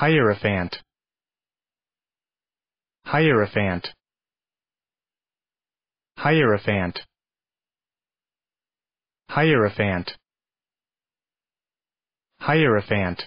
Hierophant Hierophant Hierophant Hierophant Hierophant